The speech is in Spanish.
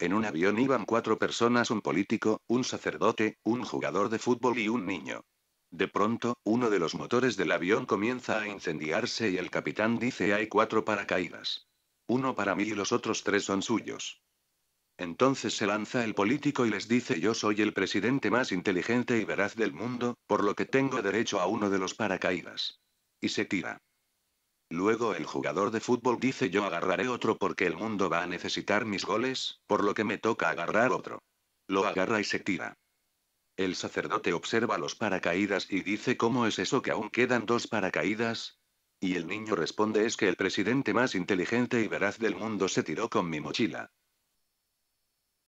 En un avión iban cuatro personas, un político, un sacerdote, un jugador de fútbol y un niño. De pronto, uno de los motores del avión comienza a incendiarse y el capitán dice hay cuatro paracaídas. Uno para mí y los otros tres son suyos. Entonces se lanza el político y les dice yo soy el presidente más inteligente y veraz del mundo, por lo que tengo derecho a uno de los paracaídas. Y se tira. Luego el jugador de fútbol dice yo agarraré otro porque el mundo va a necesitar mis goles, por lo que me toca agarrar otro. Lo agarra y se tira. El sacerdote observa los paracaídas y dice ¿cómo es eso que aún quedan dos paracaídas? Y el niño responde es que el presidente más inteligente y veraz del mundo se tiró con mi mochila.